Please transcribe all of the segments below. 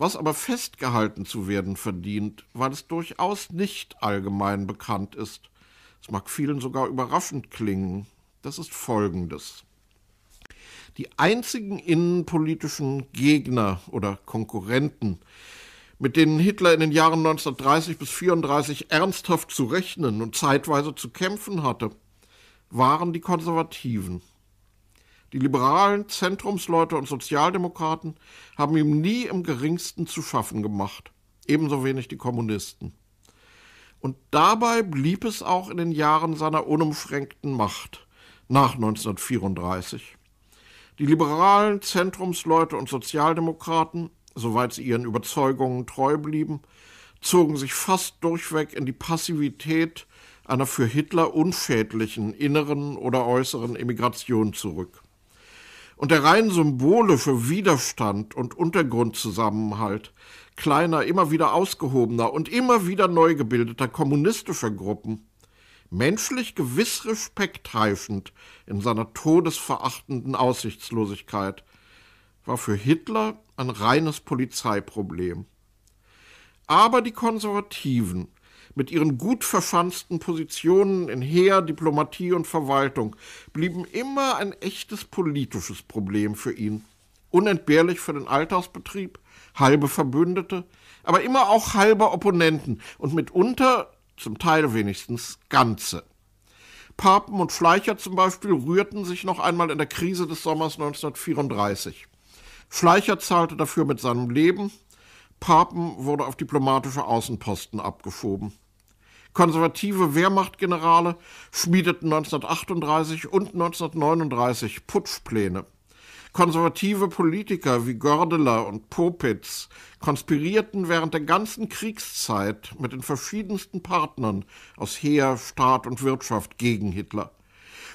was aber festgehalten zu werden verdient, weil es durchaus nicht allgemein bekannt ist. Es mag vielen sogar überraschend klingen. Das ist Folgendes. Die einzigen innenpolitischen Gegner oder Konkurrenten, mit denen Hitler in den Jahren 1930 bis 1934 ernsthaft zu rechnen und zeitweise zu kämpfen hatte, waren die Konservativen. Die liberalen Zentrumsleute und Sozialdemokraten haben ihm nie im geringsten zu schaffen gemacht, ebenso wenig die Kommunisten. Und dabei blieb es auch in den Jahren seiner unumschränkten Macht nach 1934. Die liberalen Zentrumsleute und Sozialdemokraten, soweit sie ihren Überzeugungen treu blieben, zogen sich fast durchweg in die Passivität einer für Hitler unschädlichen inneren oder äußeren Emigration zurück und der reinen Symbole für Widerstand und Untergrundzusammenhalt kleiner, immer wieder ausgehobener und immer wieder neu gebildeter kommunistischer Gruppen, menschlich gewiss respektheifend in seiner todesverachtenden Aussichtslosigkeit, war für Hitler ein reines Polizeiproblem. Aber die Konservativen mit ihren gut verschanzten Positionen in Heer, Diplomatie und Verwaltung blieben immer ein echtes politisches Problem für ihn. Unentbehrlich für den Alltagsbetrieb, halbe Verbündete, aber immer auch halbe Opponenten und mitunter, zum Teil wenigstens, ganze. Papen und Fleischer zum Beispiel rührten sich noch einmal in der Krise des Sommers 1934. Fleischer zahlte dafür mit seinem Leben, Papen wurde auf diplomatische Außenposten abgeschoben. Konservative Wehrmachtgenerale schmiedeten 1938 und 1939 Putschpläne. Konservative Politiker wie Gördeler und Popitz konspirierten während der ganzen Kriegszeit mit den verschiedensten Partnern aus Heer, Staat und Wirtschaft gegen Hitler.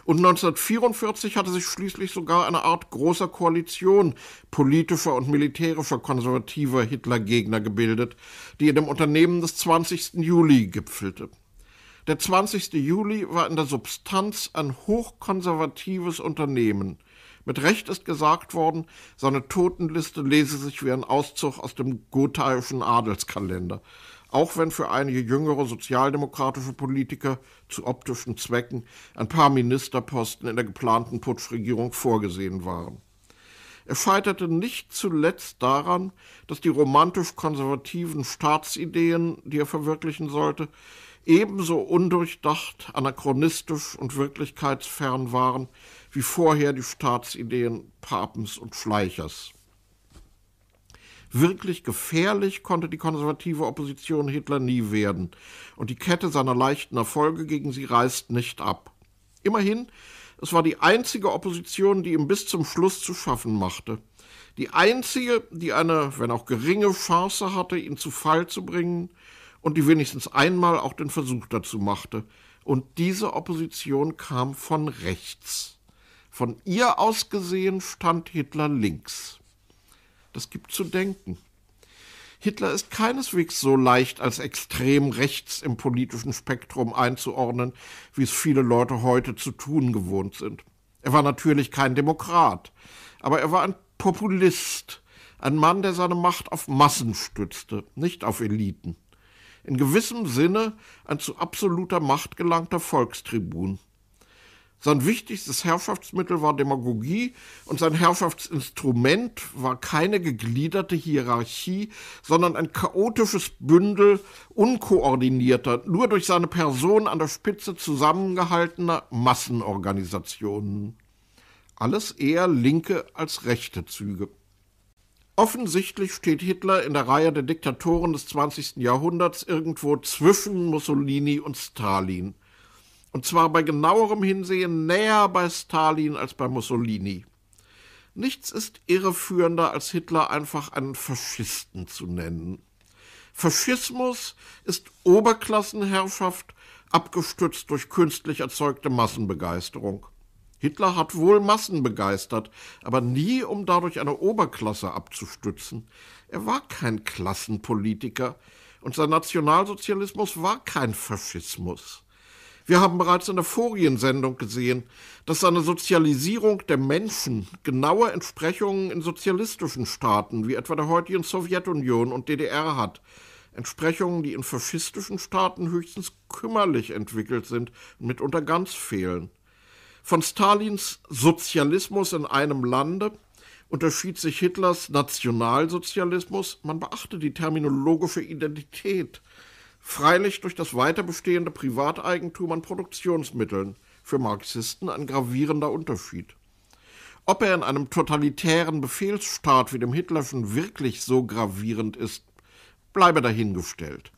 Und 1944 hatte sich schließlich sogar eine Art großer Koalition politischer und militärischer konservativer Hitlergegner gebildet, die in dem Unternehmen des 20. Juli gipfelte. Der 20. Juli war in der Substanz ein hochkonservatives Unternehmen. Mit Recht ist gesagt worden, seine Totenliste lese sich wie ein Auszug aus dem gothaischen Adelskalender auch wenn für einige jüngere sozialdemokratische Politiker zu optischen Zwecken ein paar Ministerposten in der geplanten Putschregierung vorgesehen waren. Er scheiterte nicht zuletzt daran, dass die romantisch-konservativen Staatsideen, die er verwirklichen sollte, ebenso undurchdacht, anachronistisch und wirklichkeitsfern waren wie vorher die Staatsideen Papens und Schleichers. Wirklich gefährlich konnte die konservative Opposition Hitler nie werden, und die Kette seiner leichten Erfolge gegen sie reißt nicht ab. Immerhin, es war die einzige Opposition, die ihm bis zum Schluss zu schaffen machte. Die einzige, die eine, wenn auch geringe Chance hatte, ihn zu Fall zu bringen und die wenigstens einmal auch den Versuch dazu machte. Und diese Opposition kam von rechts. Von ihr aus gesehen stand Hitler links. Das gibt zu denken. Hitler ist keineswegs so leicht als extrem rechts im politischen Spektrum einzuordnen, wie es viele Leute heute zu tun gewohnt sind. Er war natürlich kein Demokrat, aber er war ein Populist, ein Mann, der seine Macht auf Massen stützte, nicht auf Eliten. In gewissem Sinne ein zu absoluter Macht gelangter Volkstribun. Sein wichtigstes Herrschaftsmittel war Demagogie und sein Herrschaftsinstrument war keine gegliederte Hierarchie, sondern ein chaotisches Bündel unkoordinierter, nur durch seine Person an der Spitze zusammengehaltener Massenorganisationen. Alles eher linke als rechte Züge. Offensichtlich steht Hitler in der Reihe der Diktatoren des 20. Jahrhunderts irgendwo zwischen Mussolini und Stalin und zwar bei genauerem Hinsehen näher bei Stalin als bei Mussolini. Nichts ist irreführender, als Hitler einfach einen Faschisten zu nennen. Faschismus ist Oberklassenherrschaft, abgestützt durch künstlich erzeugte Massenbegeisterung. Hitler hat wohl Massen begeistert, aber nie, um dadurch eine Oberklasse abzustützen. Er war kein Klassenpolitiker und sein Nationalsozialismus war kein Faschismus. Wir haben bereits in der Foriensendung gesehen, dass seine Sozialisierung der Menschen genaue Entsprechungen in sozialistischen Staaten wie etwa der heutigen Sowjetunion und DDR hat. Entsprechungen, die in faschistischen Staaten höchstens kümmerlich entwickelt sind und mitunter ganz fehlen. Von Stalins Sozialismus in einem Lande unterschied sich Hitlers Nationalsozialismus. Man beachte die terminologische Identität freilich durch das weiterbestehende Privateigentum an Produktionsmitteln, für Marxisten ein gravierender Unterschied. Ob er in einem totalitären Befehlsstaat wie dem Hitlerschen wirklich so gravierend ist, bleibe dahingestellt.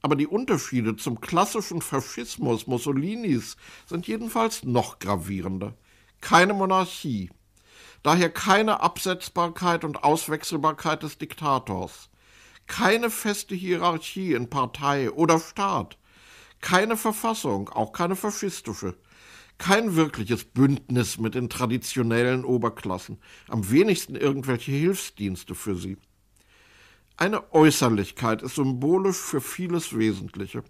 Aber die Unterschiede zum klassischen Faschismus Mussolinis sind jedenfalls noch gravierender. Keine Monarchie, daher keine Absetzbarkeit und Auswechselbarkeit des Diktators, keine feste Hierarchie in Partei oder Staat, keine Verfassung, auch keine faschistische, kein wirkliches Bündnis mit den traditionellen Oberklassen, am wenigsten irgendwelche Hilfsdienste für sie. Eine Äußerlichkeit ist symbolisch für vieles Wesentliche.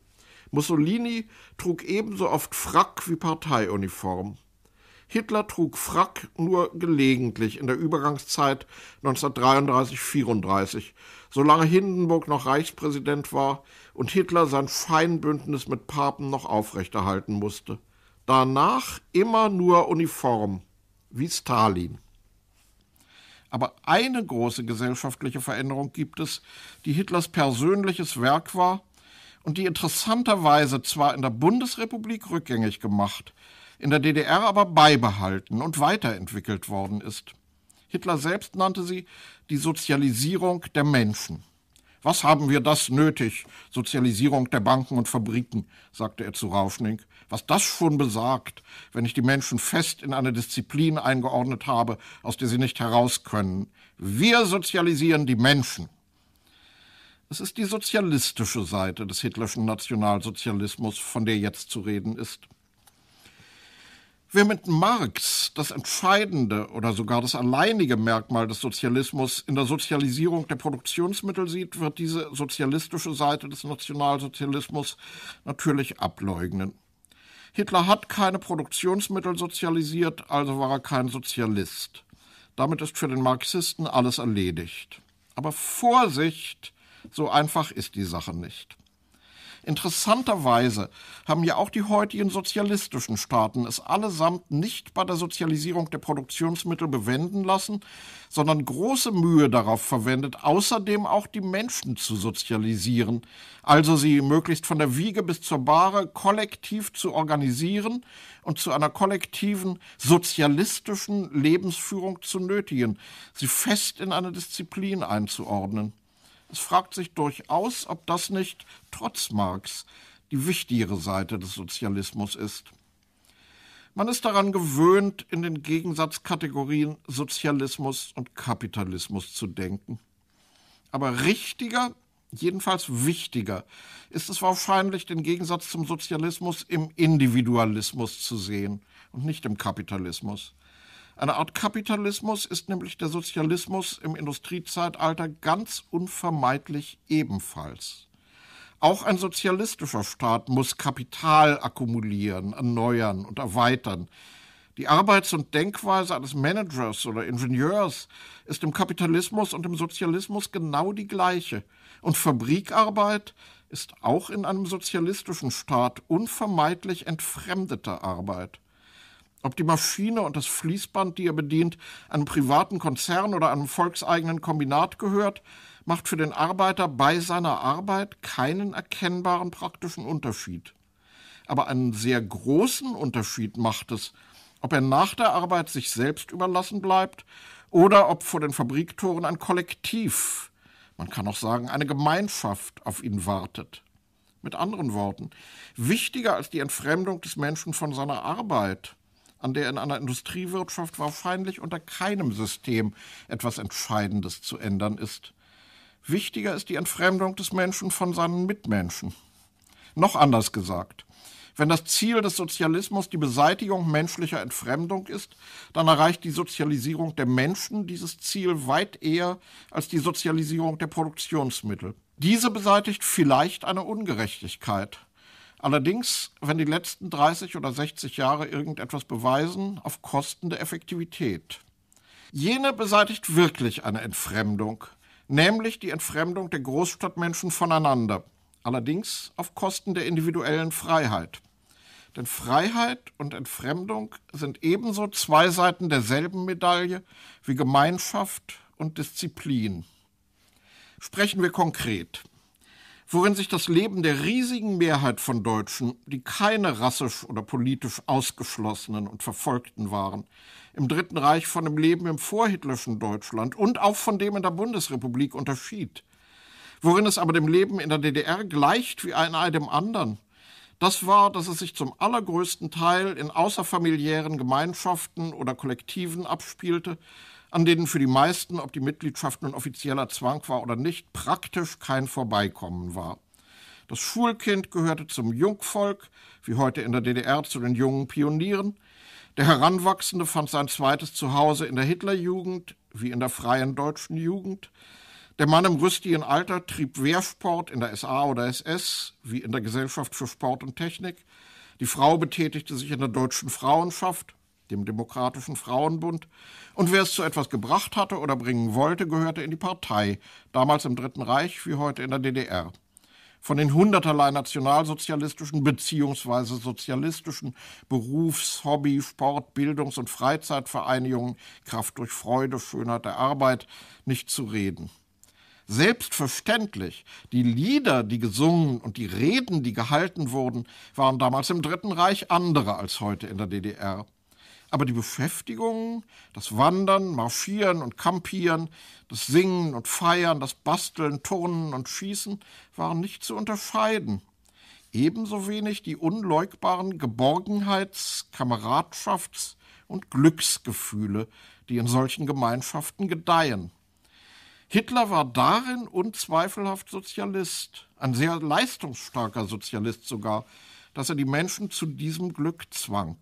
Mussolini trug ebenso oft Frack wie Parteiuniform. Hitler trug Frack nur gelegentlich in der Übergangszeit 1933-34, solange Hindenburg noch Reichspräsident war und Hitler sein Feinbündnis mit Papen noch aufrechterhalten musste. Danach immer nur Uniform, wie Stalin. Aber eine große gesellschaftliche Veränderung gibt es, die Hitlers persönliches Werk war und die interessanterweise zwar in der Bundesrepublik rückgängig gemacht, in der DDR aber beibehalten und weiterentwickelt worden ist. Hitler selbst nannte sie die Sozialisierung der Menschen. Was haben wir das nötig? Sozialisierung der Banken und Fabriken, sagte er zu Rauschning. Was das schon besagt, wenn ich die Menschen fest in eine Disziplin eingeordnet habe, aus der sie nicht heraus können. Wir sozialisieren die Menschen. Es ist die sozialistische Seite des hitlerschen Nationalsozialismus, von der jetzt zu reden ist. Wer mit Marx das entscheidende oder sogar das alleinige Merkmal des Sozialismus in der Sozialisierung der Produktionsmittel sieht, wird diese sozialistische Seite des Nationalsozialismus natürlich ableugnen. Hitler hat keine Produktionsmittel sozialisiert, also war er kein Sozialist. Damit ist für den Marxisten alles erledigt. Aber Vorsicht, so einfach ist die Sache nicht. Interessanterweise haben ja auch die heutigen sozialistischen Staaten es allesamt nicht bei der Sozialisierung der Produktionsmittel bewenden lassen, sondern große Mühe darauf verwendet, außerdem auch die Menschen zu sozialisieren, also sie möglichst von der Wiege bis zur Bahre kollektiv zu organisieren und zu einer kollektiven sozialistischen Lebensführung zu nötigen, sie fest in eine Disziplin einzuordnen. Es fragt sich durchaus, ob das nicht trotz Marx die wichtigere Seite des Sozialismus ist. Man ist daran gewöhnt, in den Gegensatzkategorien Sozialismus und Kapitalismus zu denken. Aber richtiger, jedenfalls wichtiger, ist es wahrscheinlich, den Gegensatz zum Sozialismus im Individualismus zu sehen und nicht im Kapitalismus. Eine Art Kapitalismus ist nämlich der Sozialismus im Industriezeitalter ganz unvermeidlich ebenfalls. Auch ein sozialistischer Staat muss Kapital akkumulieren, erneuern und erweitern. Die Arbeits- und Denkweise eines Managers oder Ingenieurs ist im Kapitalismus und im Sozialismus genau die gleiche. Und Fabrikarbeit ist auch in einem sozialistischen Staat unvermeidlich entfremdete Arbeit. Ob die Maschine und das Fließband, die er bedient, einem privaten Konzern oder einem volkseigenen Kombinat gehört, macht für den Arbeiter bei seiner Arbeit keinen erkennbaren praktischen Unterschied. Aber einen sehr großen Unterschied macht es, ob er nach der Arbeit sich selbst überlassen bleibt oder ob vor den Fabriktoren ein Kollektiv, man kann auch sagen eine Gemeinschaft, auf ihn wartet. Mit anderen Worten, wichtiger als die Entfremdung des Menschen von seiner Arbeit an der in einer Industriewirtschaft wahrscheinlich unter keinem System etwas Entscheidendes zu ändern ist. Wichtiger ist die Entfremdung des Menschen von seinen Mitmenschen. Noch anders gesagt, wenn das Ziel des Sozialismus die Beseitigung menschlicher Entfremdung ist, dann erreicht die Sozialisierung der Menschen dieses Ziel weit eher als die Sozialisierung der Produktionsmittel. Diese beseitigt vielleicht eine Ungerechtigkeit, Allerdings, wenn die letzten 30 oder 60 Jahre irgendetwas beweisen, auf Kosten der Effektivität. Jene beseitigt wirklich eine Entfremdung, nämlich die Entfremdung der Großstadtmenschen voneinander, allerdings auf Kosten der individuellen Freiheit. Denn Freiheit und Entfremdung sind ebenso zwei Seiten derselben Medaille wie Gemeinschaft und Disziplin. Sprechen wir konkret worin sich das Leben der riesigen Mehrheit von Deutschen, die keine rassisch oder politisch ausgeschlossenen und Verfolgten waren, im Dritten Reich von dem Leben im vorhitlerischen Deutschland und auch von dem in der Bundesrepublik unterschied, worin es aber dem Leben in der DDR gleicht wie ein Ei dem anderen. Das war, dass es sich zum allergrößten Teil in außerfamiliären Gemeinschaften oder Kollektiven abspielte an denen für die meisten, ob die Mitgliedschaft nun offizieller Zwang war oder nicht, praktisch kein Vorbeikommen war. Das Schulkind gehörte zum Jungvolk, wie heute in der DDR zu den jungen Pionieren. Der Heranwachsende fand sein zweites Zuhause in der Hitlerjugend, wie in der freien deutschen Jugend. Der Mann im rüstigen Alter trieb Wehrsport in der SA oder SS, wie in der Gesellschaft für Sport und Technik. Die Frau betätigte sich in der deutschen Frauenschaft dem Demokratischen Frauenbund, und wer es zu etwas gebracht hatte oder bringen wollte, gehörte in die Partei, damals im Dritten Reich wie heute in der DDR. Von den hunderterlei nationalsozialistischen bzw. sozialistischen Berufs-, Hobby-, Sport-, Bildungs- und Freizeitvereinigungen, Kraft durch Freude, Schönheit der Arbeit, nicht zu reden selbstverständlich. Die Lieder, die gesungen und die Reden, die gehalten wurden, waren damals im Dritten Reich andere als heute in der DDR aber die Beschäftigung, das Wandern, Marschieren und Kampieren, das Singen und Feiern, das Basteln, Turnen und Schießen waren nicht zu unterscheiden. Ebenso wenig die unleugbaren Geborgenheits-, Kameradschafts- und Glücksgefühle, die in solchen Gemeinschaften gedeihen. Hitler war darin unzweifelhaft Sozialist, ein sehr leistungsstarker Sozialist sogar, dass er die Menschen zu diesem Glück zwang.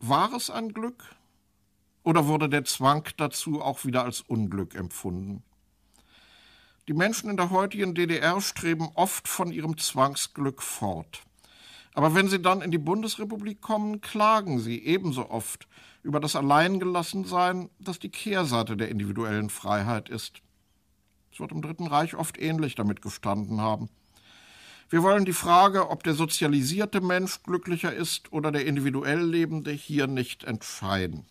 War es ein Glück oder wurde der Zwang dazu auch wieder als Unglück empfunden? Die Menschen in der heutigen DDR streben oft von ihrem Zwangsglück fort. Aber wenn sie dann in die Bundesrepublik kommen, klagen sie ebenso oft über das Alleingelassensein, das die Kehrseite der individuellen Freiheit ist. Es wird im Dritten Reich oft ähnlich damit gestanden haben. Wir wollen die Frage, ob der sozialisierte Mensch glücklicher ist oder der individuell Lebende, hier nicht entscheiden.